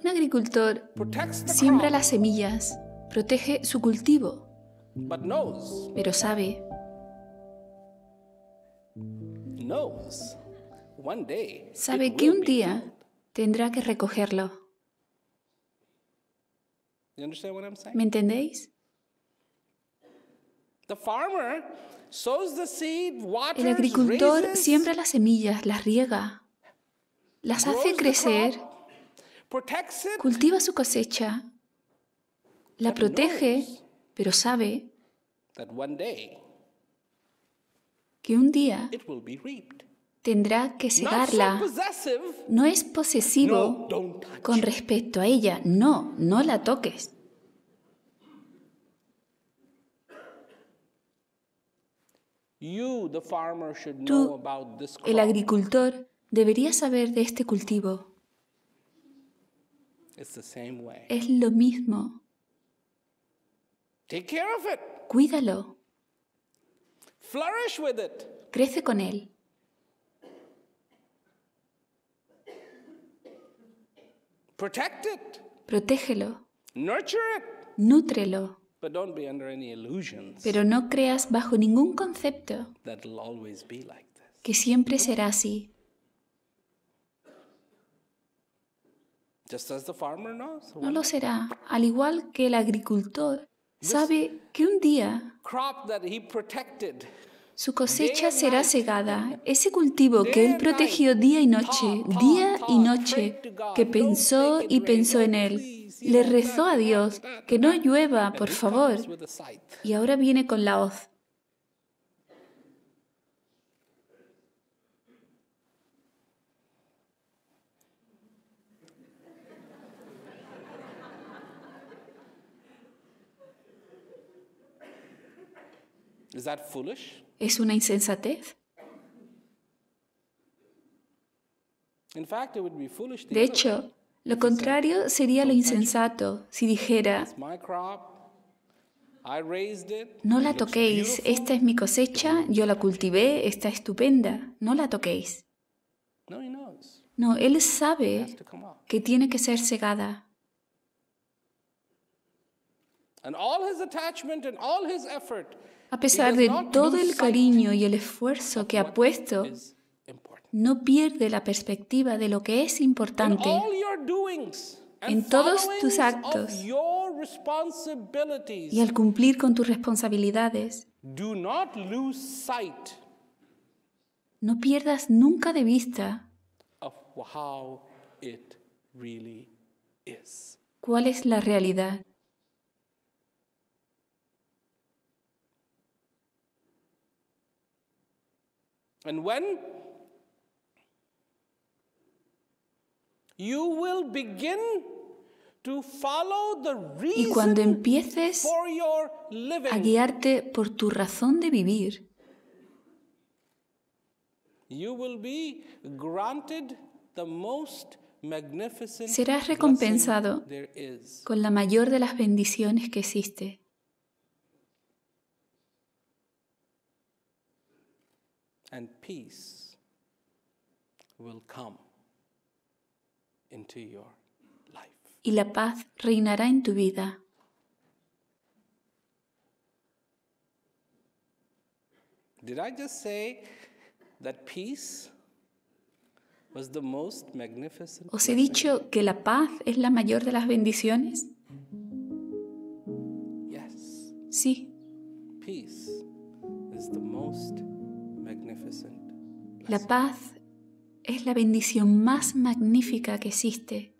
Un agricultor siembra las semillas, protege su cultivo, pero sabe sabe que un día tendrá que recogerlo. ¿Me entendéis? El agricultor siembra las semillas, las riega, las hace crecer, cultiva su cosecha, la protege, pero sabe que un día tendrá que cegarla. No es posesivo con respecto a ella. No, no la toques. Tú, el agricultor, Deberías saber de este cultivo. Es lo mismo. Cuídalo. Crece con él. Protégelo. Nútrelo. Pero no creas bajo ningún concepto que siempre será así. No lo será, al igual que el agricultor sabe que un día su cosecha será cegada. Ese cultivo que él protegió día y noche, día y noche, que pensó y pensó en él, le rezó a Dios que no llueva, por favor. Y ahora viene con la hoz. ¿Es una insensatez? De hecho, lo contrario sería lo insensato si dijera, no la toquéis, esta es mi cosecha, yo la cultivé, está estupenda, no la toquéis. No, él sabe que tiene que ser cegada. A pesar de todo el cariño y el esfuerzo que ha puesto, no pierde la perspectiva de lo que es importante en todos tus actos y al cumplir con tus responsabilidades. No pierdas nunca de vista cuál es la realidad. y cuando empieces a guiarte por tu razón de vivir, serás recompensado con la mayor de las bendiciones que existe. and peace will come into your life. Y la paz reinará en tu vida. Did I just say that peace was the most magnificent? ¿Os he dicho que la paz es la mayor de las bendiciones? Yes. Sí. Peace is the most La paz es la bendición más magnífica que existe